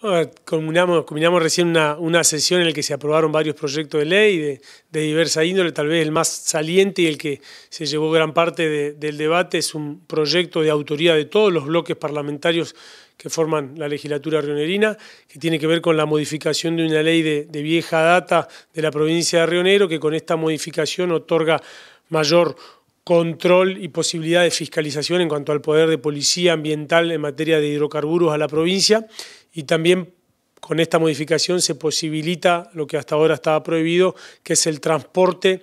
Bueno, combinamos, recién una, sesión en la que se aprobaron varios proyectos de ley de, diversa índole, tal vez el más saliente y el que se llevó gran parte del debate es un proyecto de autoría de todos los bloques parlamentarios que forman la legislatura rionerina, que tiene que ver con la modificación de una ley de, vieja data de la provincia de Rionero, que con esta modificación otorga mayor control y posibilidad de fiscalización en cuanto al poder de policía ambiental en materia de hidrocarburos a la provincia y también con esta modificación se posibilita lo que hasta ahora estaba prohibido, que es el transporte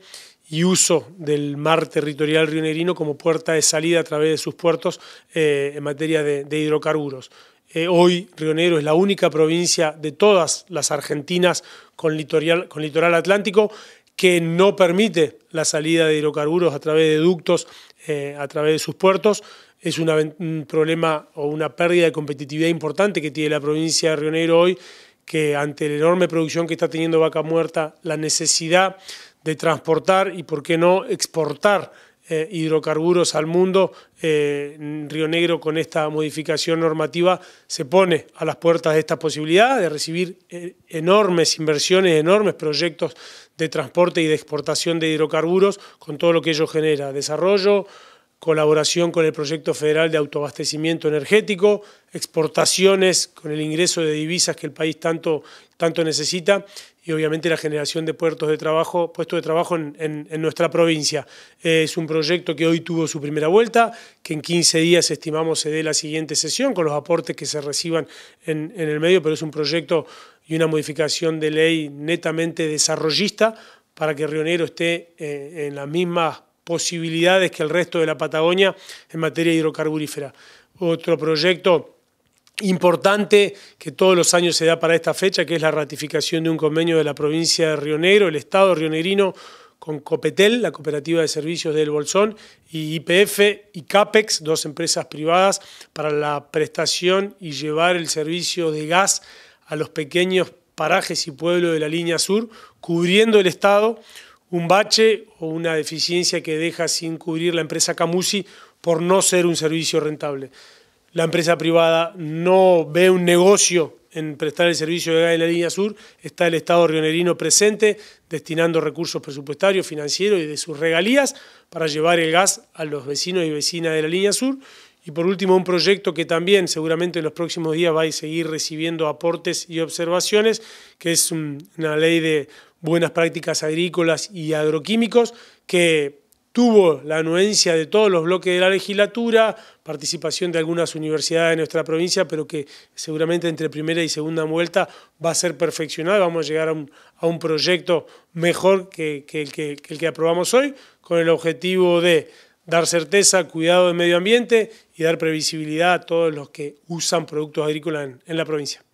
y uso del mar territorial rionerino como puerta de salida a través de sus puertos eh, en materia de, hidrocarburos. Eh, hoy Rionero es la única provincia de todas las argentinas con litoral, atlántico que no permite la salida de hidrocarburos a través de ductos, eh, a través de sus puertos es un problema o una pérdida de competitividad importante que tiene la provincia de Río Negro hoy, que ante la enorme producción que está teniendo vaca muerta, la necesidad de transportar y, por qué no, exportar eh, hidrocarburos al mundo, eh, Río Negro con esta modificación normativa se pone a las puertas de esta posibilidad de recibir eh, enormes inversiones, enormes proyectos de transporte y de exportación de hidrocarburos con todo lo que ello genera, desarrollo, colaboración con el proyecto federal de autoabastecimiento energético, exportaciones con el ingreso de divisas que el país tanto, tanto necesita y obviamente la generación de puertos de trabajo, puestos de trabajo en, nuestra provincia. es un proyecto que hoy tuvo su primera vuelta, que en 15 días estimamos se dé la siguiente sesión con los aportes que se reciban en, el medio, pero es un proyecto y una modificación de ley netamente desarrollista para que Rionero esté eh, en las misma posibilidades que el resto de la Patagonia en materia hidrocarburífera. Otro proyecto importante que todos los años se da para esta fecha, que es la ratificación de un convenio de la provincia de Río Negro, el Estado rionegrino, con Copetel, la cooperativa de servicios del Bolsón, y IPF y CAPEX, dos empresas privadas, para la prestación y llevar el servicio de gas a los pequeños parajes y pueblos de la línea sur, cubriendo el Estado un bache o una deficiencia que deja sin cubrir la empresa Camusi por no ser un servicio rentable. La empresa privada no ve un negocio en prestar el servicio de gas en la línea sur, está el Estado rionerino presente, destinando recursos presupuestarios, financieros y de sus regalías para llevar el gas a los vecinos y vecinas de la línea sur. Y por último, un proyecto que también seguramente en los próximos días va a seguir recibiendo aportes y observaciones, que es una ley de buenas prácticas agrícolas y agroquímicos, que tuvo la anuencia de todos los bloques de la legislatura, participación de algunas universidades de nuestra provincia, pero que seguramente entre primera y segunda vuelta va a ser perfeccionada, vamos a llegar a un, proyecto mejor que, el que aprobamos hoy, con el objetivo de dar certeza, cuidado del medio ambiente y dar previsibilidad a todos los que usan productos agrícolas en la provincia.